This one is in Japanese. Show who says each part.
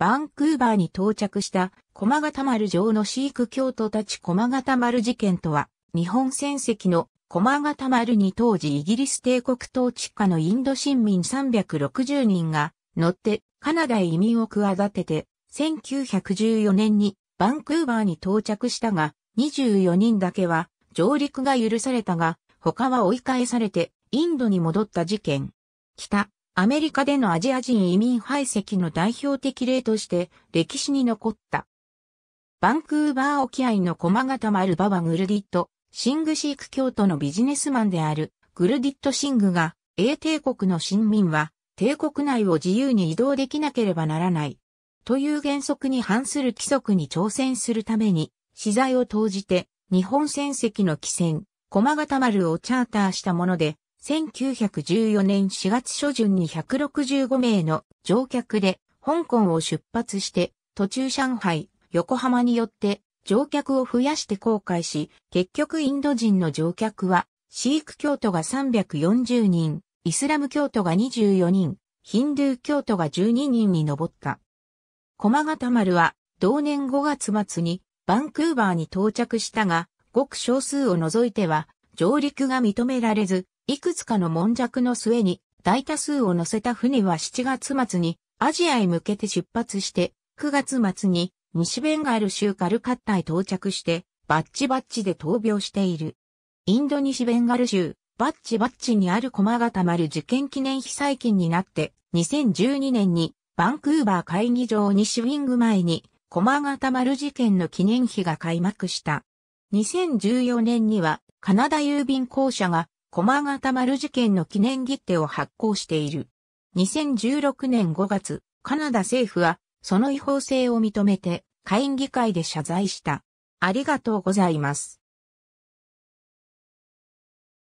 Speaker 1: バンクーバーに到着した駒形丸城のシーク教徒たち駒形丸事件とは、日本戦績の駒形丸に当時イギリス帝国統治下のインド新民360人が乗ってカナダへ移民を企てて、1914年にバンクーバーに到着したが、24人だけは上陸が許されたが、他は追い返されてインドに戻った事件。北、アメリカでのアジア人移民排斥の代表的例として歴史に残った。バンクーバー沖合の駒形丸バ場グルディット、シングシーク教徒のビジネスマンであるグルディット・シングが英帝国の新民は帝国内を自由に移動できなければならないという原則に反する規則に挑戦するために資材を投じて日本船籍の汽船駒形丸をチャーターしたもので1914年4月初旬に165名の乗客で香港を出発して途中上海、横浜によって乗客を増やして航海し、結局インド人の乗客はシーク教徒が340人、イスラム教徒が24人、ヒンドゥー教徒が12人に上った。駒形丸は同年5月末にバンクーバーに到着したが、ごく少数を除いては上陸が認められず、いくつかの悶着の末に大多数を乗せた船は7月末にアジアへ向けて出発して、9月末に西ベンガル州カルカッタへ到着して、バッチバッチで闘病している。インド西ベンガル州、バッチバッチにある駒がたまる受験記念被災金になって、2012年にバンクーバー会議場西ウィング前に、駒がたまる事件の記念碑が開幕した。2014年には、カナダ郵便公社が駒形丸事件の記念切手を発行している。2016年5月、カナダ政府は、その違法性を認めて、会議会で謝罪した。ありがとうございます。